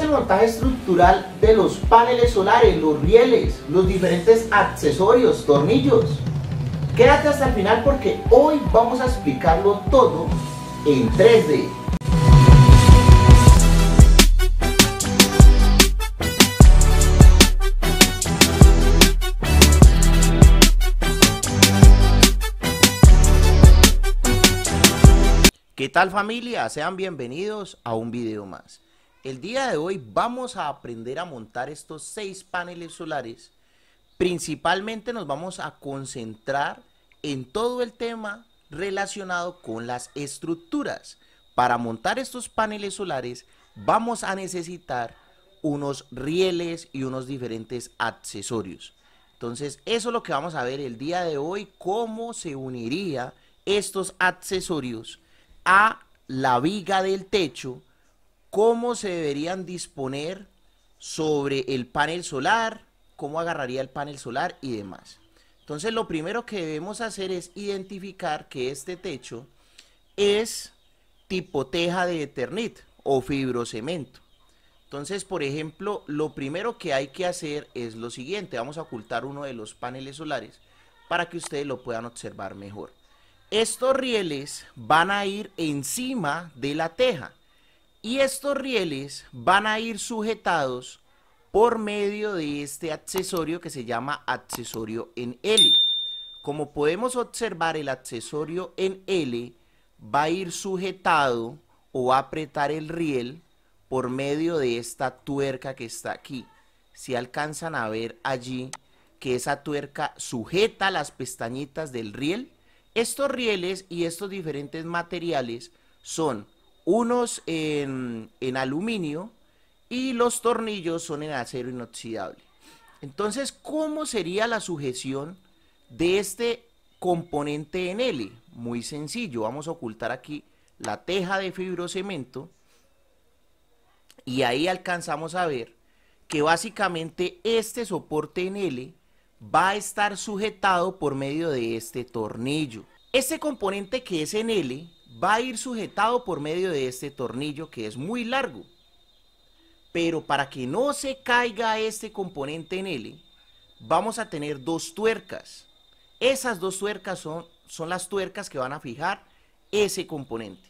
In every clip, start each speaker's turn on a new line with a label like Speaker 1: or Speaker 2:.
Speaker 1: el montaje estructural de los paneles solares, los rieles, los diferentes accesorios, tornillos. Quédate hasta el final porque hoy vamos a explicarlo todo en 3D. ¿Qué tal familia? Sean bienvenidos a un video más. El día de hoy vamos a aprender a montar estos seis paneles solares. Principalmente nos vamos a concentrar en todo el tema relacionado con las estructuras. Para montar estos paneles solares vamos a necesitar unos rieles y unos diferentes accesorios. Entonces eso es lo que vamos a ver el día de hoy, cómo se uniría estos accesorios a la viga del techo cómo se deberían disponer sobre el panel solar, cómo agarraría el panel solar y demás. Entonces lo primero que debemos hacer es identificar que este techo es tipo teja de Eternit o fibrocemento. Entonces, por ejemplo, lo primero que hay que hacer es lo siguiente. Vamos a ocultar uno de los paneles solares para que ustedes lo puedan observar mejor. Estos rieles van a ir encima de la teja. Y estos rieles van a ir sujetados por medio de este accesorio que se llama accesorio en L. Como podemos observar, el accesorio en L va a ir sujetado o va a apretar el riel por medio de esta tuerca que está aquí. Si alcanzan a ver allí que esa tuerca sujeta las pestañitas del riel, estos rieles y estos diferentes materiales son unos en, aluminio y los tornillos son en acero inoxidable. Entonces, ¿cómo sería la sujeción de este componente en L? Muy sencillo, vamos a ocultar aquí la teja de fibrocemento y ahí alcanzamos a ver que básicamente este soporte en L va a estar sujetado por medio de este tornillo. Este componente que es en L va a ir sujetado por medio de este tornillo que es muy largo. Pero para que no se caiga este componente en L, vamos a tener dos tuercas. Esas dos tuercas son, son las tuercas que van a fijar ese componente.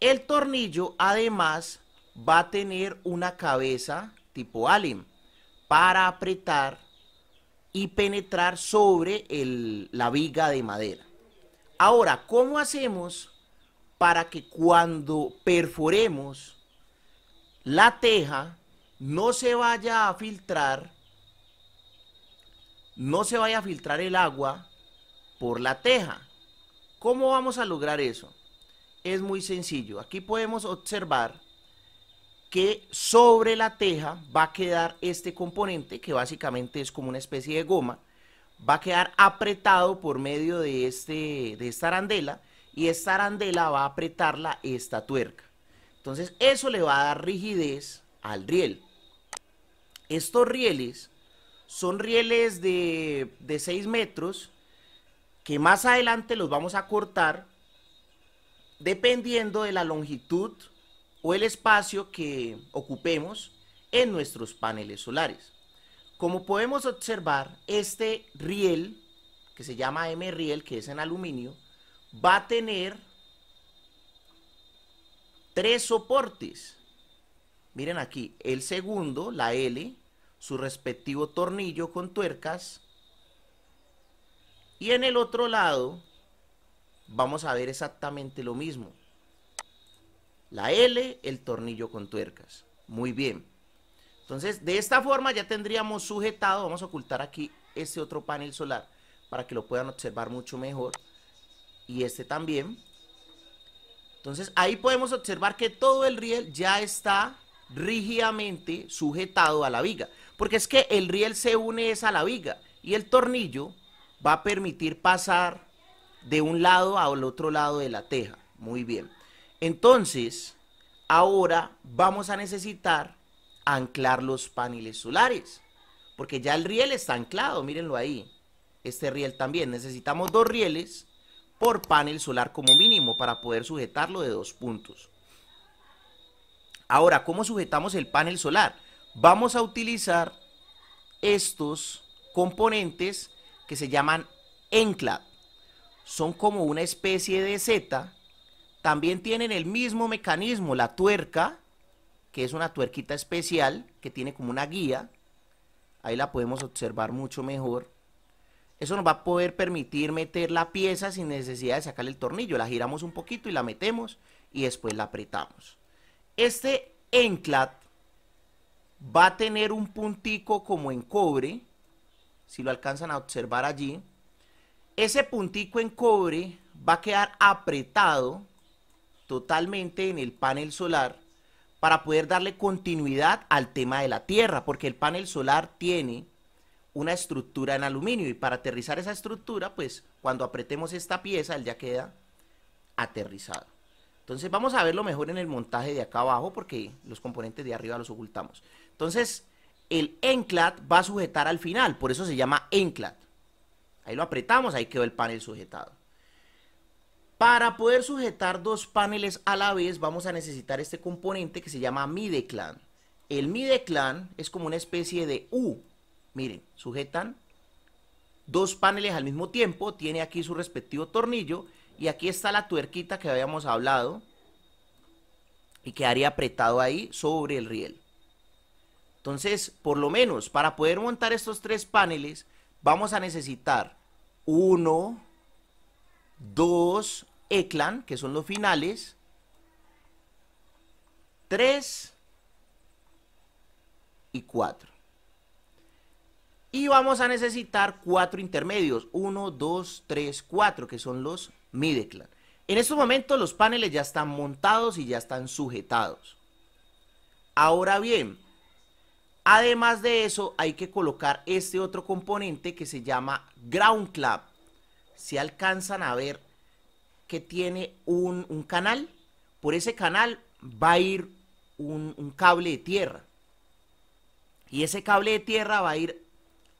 Speaker 1: El tornillo además va a tener una cabeza tipo Allen para apretar y penetrar sobre la viga de madera. Ahora, ¿cómo hacemos para que cuando perforemos la teja no se vaya a filtrar, no se vaya a filtrar el agua por la teja. ¿Cómo vamos a lograr eso? Es muy sencillo. Aquí podemos observar que sobre la teja va a quedar este componente, que básicamente es como una especie de goma, va a quedar apretado por medio de, este, de esta arandela, y esta arandela va a apretarla esta tuerca. Entonces eso le va a dar rigidez al riel. Estos rieles son rieles de, de 6 metros que más adelante los vamos a cortar dependiendo de la longitud o el espacio que ocupemos en nuestros paneles solares. Como podemos observar, este riel, que se llama M-riel, que es en aluminio, va a tener tres soportes. Miren aquí, el segundo, la L, su respectivo tornillo con tuercas. Y en el otro lado vamos a ver exactamente lo mismo. La L, el tornillo con tuercas. Muy bien. Entonces, de esta forma ya tendríamos sujetado, vamos a ocultar aquí este otro panel solar para que lo puedan observar mucho mejor y este también. Entonces ahí podemos observar que todo el riel ya está rígidamente sujetado a la viga. Porque es que el riel se une a la viga y el tornillo va a permitir pasar de un lado al otro lado de la teja. Muy bien. Entonces, ahora vamos a necesitar anclar los paneles solares. Porque ya el riel está anclado, mírenlo ahí. Este riel también. Necesitamos dos rieles por panel solar como mínimo para poder sujetarlo de dos puntos. Ahora, ¿cómo sujetamos el panel solar? Vamos a utilizar estos componentes que se llaman enclave. Son como una especie de Z. También tienen el mismo mecanismo, la tuerca, que es una tuerquita especial que tiene como una guía. Ahí la podemos observar mucho mejor. Eso nos va a poder permitir meter la pieza sin necesidad de sacarle el tornillo. La giramos un poquito y la metemos y después la apretamos. Este enclat va a tener un puntico como en cobre, si lo alcanzan a observar allí. Ese puntico en cobre va a quedar apretado totalmente en el panel solar para poder darle continuidad al tema de la Tierra, porque el panel solar tiene una estructura en aluminio y para aterrizar esa estructura, pues cuando apretemos esta pieza, él ya queda aterrizado. Entonces vamos a verlo mejor en el montaje de acá abajo porque los componentes de arriba los ocultamos. Entonces el enclat va a sujetar al final, por eso se llama ENCLAD. Ahí lo apretamos, ahí quedó el panel sujetado. Para poder sujetar dos paneles a la vez vamos a necesitar este componente que se llama mideclan. El mideclan es como una especie de U miren, sujetan dos paneles al mismo tiempo, tiene aquí su respectivo tornillo y aquí está la tuerquita que habíamos hablado y quedaría apretado ahí sobre el riel. Entonces, por lo menos para poder montar estos tres paneles, vamos a necesitar uno, dos Eclan, que son los finales, tres y cuatro. Y vamos a necesitar cuatro intermedios, 1, 2, 3, 4, que son los mideclan. En estos momentos los paneles ya están montados y ya están sujetados. Ahora bien, además de eso hay que colocar este otro componente que se llama ground clap. Si alcanzan a ver que tiene un, canal, por ese canal va a ir un cable de tierra. Y ese cable de tierra va a ir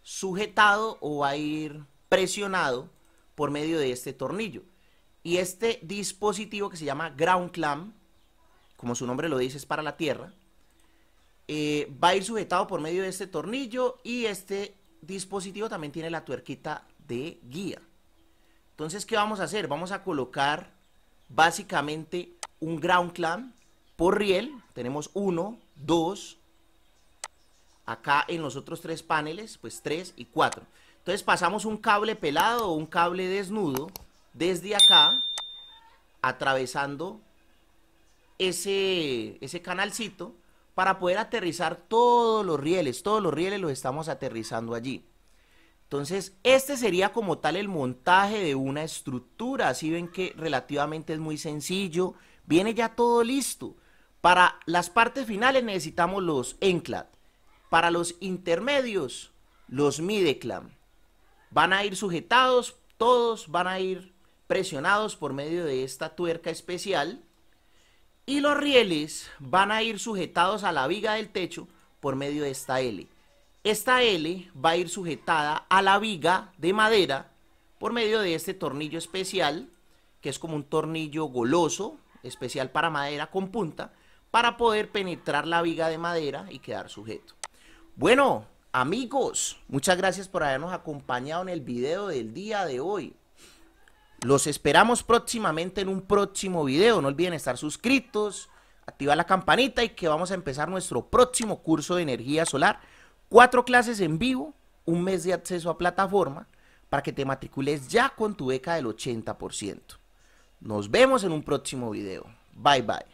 Speaker 1: sujetado o va a ir presionado por medio de este tornillo. Y este dispositivo que se llama ground clamp, como su nombre lo dice, es para la tierra, eh, va a ir sujetado por medio de este tornillo y este dispositivo también tiene la tuerquita de guía. Entonces, ¿qué vamos a hacer? Vamos a colocar básicamente un ground clamp por riel. Tenemos 1, 2, acá en los otros tres paneles, pues 3 y 4. Entonces pasamos un cable pelado o un cable desnudo desde acá, atravesando ese, ese canalcito para poder aterrizar todos los rieles. Todos los rieles los estamos aterrizando allí. Entonces, este sería como tal el montaje de una estructura. Así ven que relativamente es muy sencillo. Viene ya todo listo. Para las partes finales necesitamos los enclad. Para los intermedios, los mideclam. Van a ir sujetados, todos van a ir presionados por medio de esta tuerca especial. Y los rieles van a ir sujetados a la viga del techo por medio de esta L. Esta L va a ir sujetada a la viga de madera por medio de este tornillo especial, que es como un tornillo goloso, especial para madera con punta, para poder penetrar la viga de madera y quedar sujeto. Bueno, amigos, muchas gracias por habernos acompañado en el video del día de hoy. Los esperamos próximamente en un próximo video. No olviden estar suscritos, activar la campanita y que vamos a empezar nuestro próximo curso de energía solar. Cuatro clases en vivo, un mes de acceso a plataforma para que te matricules ya con tu beca del 80%. Nos vemos en un próximo video. Bye bye.